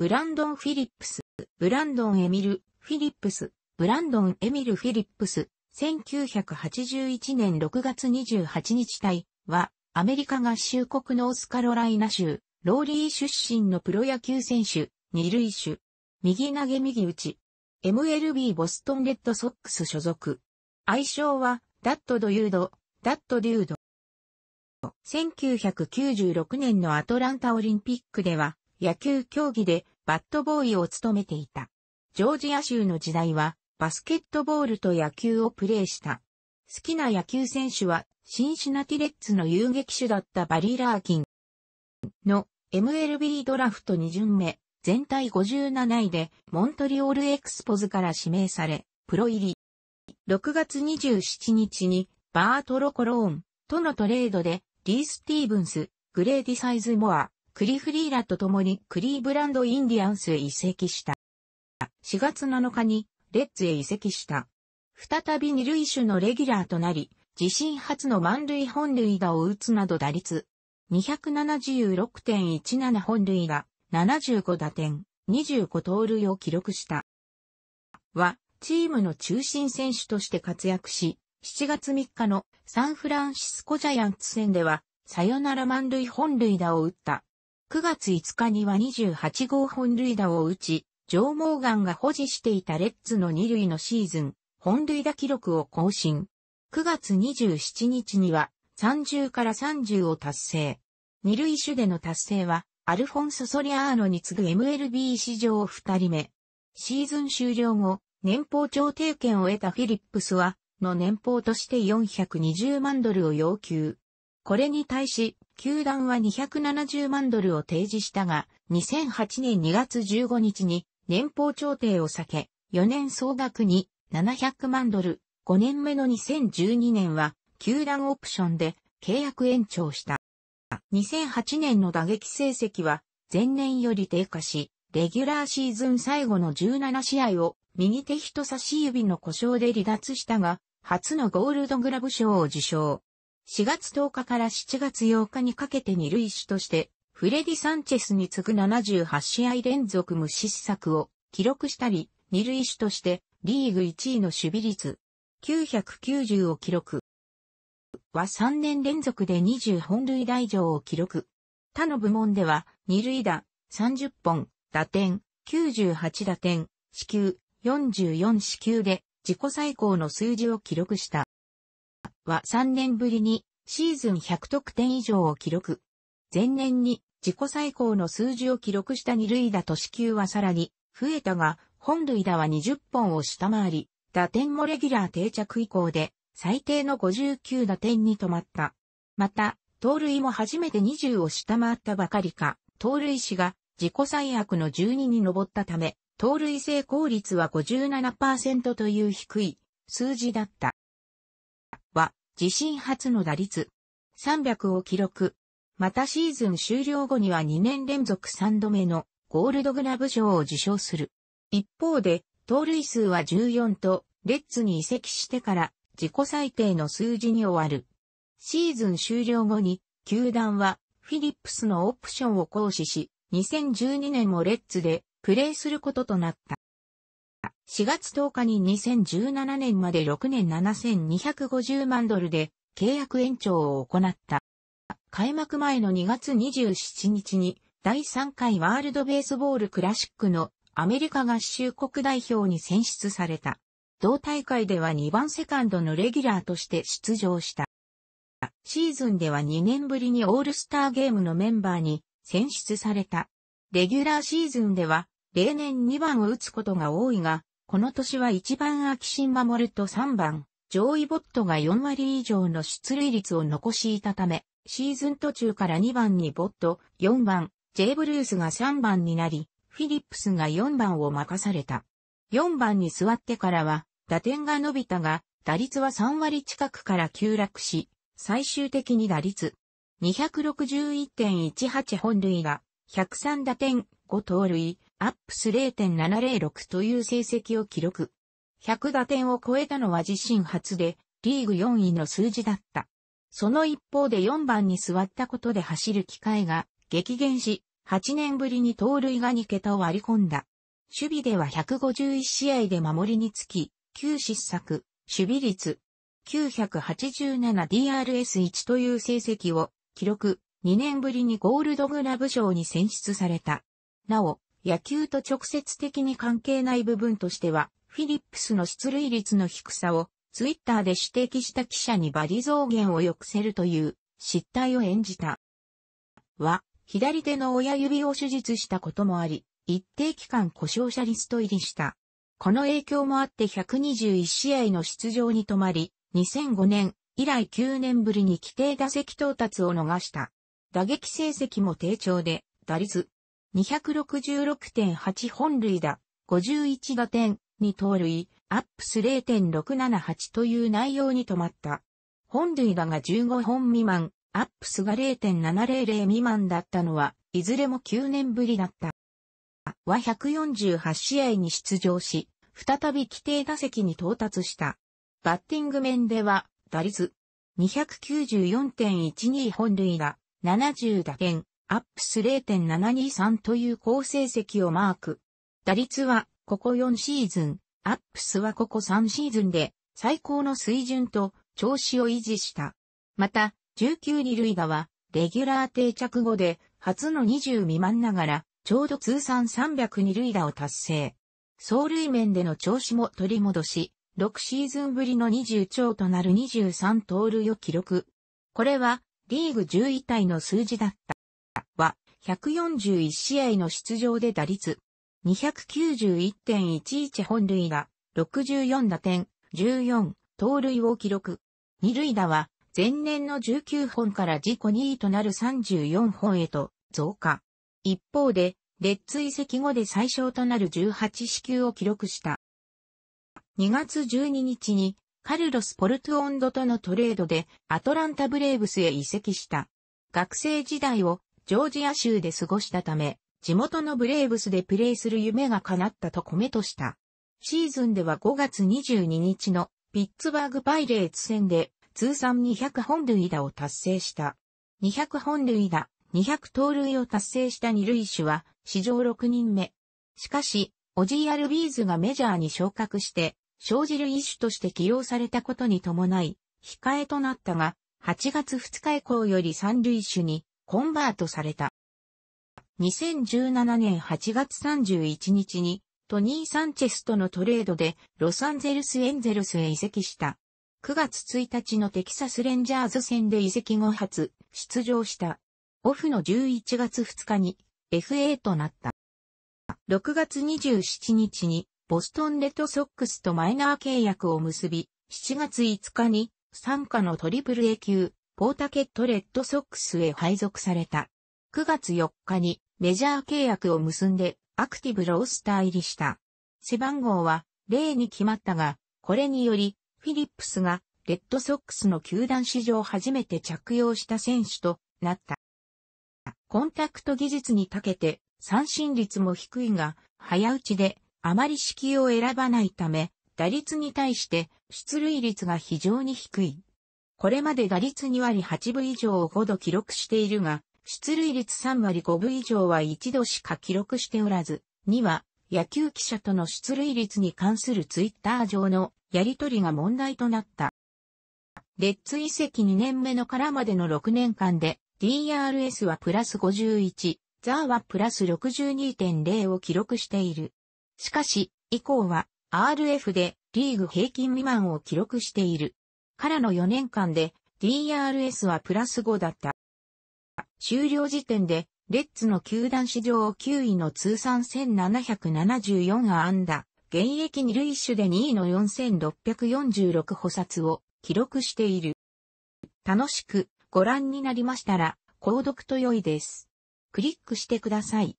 ブランドン・フィリップス、ブランドン・エミル・フィリップス、ブランドン・エミル・フィリップス、1981年6月28日隊は、アメリカ合衆国ノースカロライナ州、ローリー出身のプロ野球選手、二塁手。右投げ右打ち。MLB ボストンレッドソックス所属。愛称は、ダット・ド・ユード、ダット・デュード。1996年のアトランタオリンピックでは、野球競技でバットボーイを務めていた。ジョージア州の時代は、バスケットボールと野球をプレーした。好きな野球選手は、シンシナティレッツの遊撃手だったバリー・ラーキンの MLB ドラフト2巡目、全体57位でモントリオールエクスポズから指名され、プロ入り。6月27日にバートロ・コローンとのトレードでリー・スティーブンス、グレーディ・サイズ・モア、クリフリーラと共にクリーブランドインディアンスへ移籍した。4月7日にレッツへ移籍した。再び二塁手のレギュラーとなり、自身初の満塁本塁打を打つなど打率276.17本塁打、75打点、25盗塁を記録した。は、チームの中心選手として活躍し、7月3日のサンフランシスコジャイアンツ戦では、サヨナラ満塁本塁打を打った。9月5日には28号本塁打を打ち、上毛ガンが保持していたレッツの2塁のシーズン、本塁打記録を更新。9月27日には30から30を達成。2塁手での達成は、アルフォンソ・ソリアーノに次ぐ MLB 史上2人目。シーズン終了後、年俸調停権を得たフィリップスは、の年俸として420万ドルを要求。これに対し、球団は270万ドルを提示したが、2008年2月15日に年俸調停を避け、4年総額に700万ドル、5年目の2012年は、球団オプションで契約延長した。2008年の打撃成績は、前年より低下し、レギュラーシーズン最後の17試合を右手人差し指の故障で離脱したが、初のゴールドグラブ賞を受賞。4月10日から7月8日にかけて二塁手として、フレディ・サンチェスに次ぐ78試合連続無失策を記録したり、二塁手としてリーグ1位の守備率990を記録。は3年連続で20本塁打以上を記録。他の部門では、二塁打、30本、打点、98打点、四球、44四球で、自己最高の数字を記録した。は3年ぶりにシーズン100得点以上を記録。前年に自己最高の数字を記録した二塁打と支給はさらに増えたが、本塁打は20本を下回り、打点もレギュラー定着以降で最低の59打点に止まった。また、盗塁も初めて20を下回ったばかりか、盗塁死が自己最悪の12に上ったため、盗塁成功率は57%という低い数字だった。自身初の打率300を記録。またシーズン終了後には2年連続3度目のゴールドグラブ賞を受賞する。一方で、盗塁数は14と、レッツに移籍してから自己最低の数字に終わる。シーズン終了後に、球団はフィリップスのオプションを行使し、2012年もレッツでプレーすることとなった。4月10日に2017年まで6年7250万ドルで契約延長を行った。開幕前の2月27日に第3回ワールドベースボールクラシックのアメリカ合衆国代表に選出された。同大会では2番セカンドのレギュラーとして出場した。シーズンでは2年ぶりにオールスターゲームのメンバーに選出された。レギュラーシーズンでは例年2番を打つことが多いが、この年は1番秋新守ると3番、上位ボットが4割以上の出塁率を残していたため、シーズン途中から2番にボット、4番、ジェイブルースが3番になり、フィリップスが4番を任された。4番に座ってからは、打点が伸びたが、打率は3割近くから急落し、最終的に打率261.18本塁が、103打点、5盗塁、アップス0.706という成績を記録。100打点を超えたのは自身初で、リーグ4位の数字だった。その一方で4番に座ったことで走る機会が激減し、8年ぶりに盗塁が2桁を割り込んだ。守備では151試合で守りにつき、9失策、守備率、987DRS1 という成績を記録、2年ぶりにゴールドグラブ賞に選出された。なお、野球と直接的に関係ない部分としては、フィリップスの出塁率の低さを、ツイッターで指摘した記者にバリ増減を抑せるという失態を演じた。は、左手の親指を手術したこともあり、一定期間故障者リスト入りした。この影響もあって121試合の出場に止まり、2005年以来9年ぶりに規定打席到達を逃した。打撃成績も低調で、打率、266.8本塁打、51打点、2盗塁、アップス0.678という内容に止まった。本塁打が15本未満、アップスが0.700未満だったのは、いずれも9年ぶりだった。は148試合に出場し、再び規定打席に到達した。バッティング面では、打率294.12本塁打、70打点、アップス0.723という好成績をマーク。打率はここ4シーズン、アップスはここ3シーズンで最高の水準と調子を維持した。また、19二塁打はレギュラー定着後で初の20未満ながらちょうど通算302塁打を達成。走塁面での調子も取り戻し、6シーズンぶりの20超となる23盗塁を記録。これはリーグ10位体の数字だった。141試合の出場で打率、291.11本塁打、64打点、14、盗塁を記録。二塁打は、前年の19本から自己2位となる34本へと増加。一方で、レッツ移籍後で最小となる18支球を記録した。2月12日に、カルロス・ポルトオンドとのトレードでアトランタ・ブレーブスへ移籍した。学生時代をジョージア州で過ごしたため、地元のブレーブスでプレーする夢が叶ったとコメとした。シーズンでは5月22日のピッツバーグパイレーツ戦で通算200本塁打を達成した。200本塁打、200盗塁を達成した二塁手は史上6人目。しかし、オジー・アルビーズがメジャーに昇格して、生じる一種として起用されたことに伴い、控えとなったが、8月2日以降より三塁手にコンバートされた。2017年8月31日にトニー・サンチェスとのトレードでロサンゼルス・エンゼルスへ移籍した。9月1日のテキサス・レンジャーズ戦で移籍後初出場した。オフの11月2日に FA となった。6月27日にボストン・レッドソックスとマイナー契約を結び、7月5日に参加のトリプル A 級ポータケットレッドソックスへ配属された。9月4日にメジャー契約を結んでアクティブロースター入りした。背番号は0に決まったが、これによりフィリップスがレッドソックスの球団史上初めて着用した選手となった。コンタクト技術に長けて三振率も低いが、早打ちであまり指揮を選ばないため、打率に対して出塁率が非常に低い。これまで打率2割8分以上を5度記録しているが、出塁率3割5分以上は1度しか記録しておらず、2は、野球記者との出塁率に関するツイッター上のやりとりが問題となった。レッツ遺跡2年目のからまでの6年間で、DRS はプラス51、ザーはプラス62.0を記録している。しかし、以降は RF でリーグ平均未満を記録している。からの4年間で DRS はプラス5だった。終了時点で、レッツの球団史上9位の通算1774安打、現役二塁手で2位の4646補殺を記録している。楽しくご覧になりましたら、購読と良いです。クリックしてください。